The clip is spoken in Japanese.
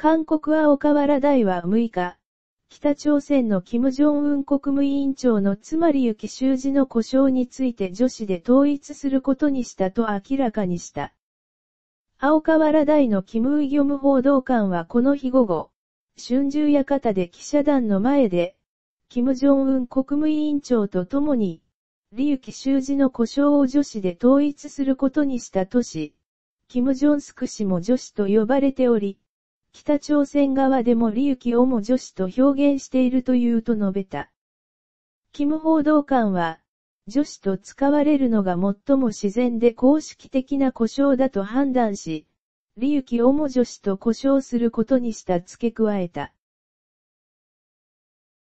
韓国は小河原大は6日、北朝鮮の金正恩国務委員長のつまりき修二の故障について女子で統一することにしたと明らかにした。青河原大のキム・ウギョム報道官はこの日午後、春秋館で記者団の前で、金正恩国務委員長と共に、李き修二の故障を女子で統一することにしたとし、金正スク氏も女子と呼ばれており、北朝鮮側でも李幸をも女子と表現しているというと述べた。キム報道官は、女子と使われるのが最も自然で公式的な故障だと判断し、李幸をも女子と故障することにした付け加えた。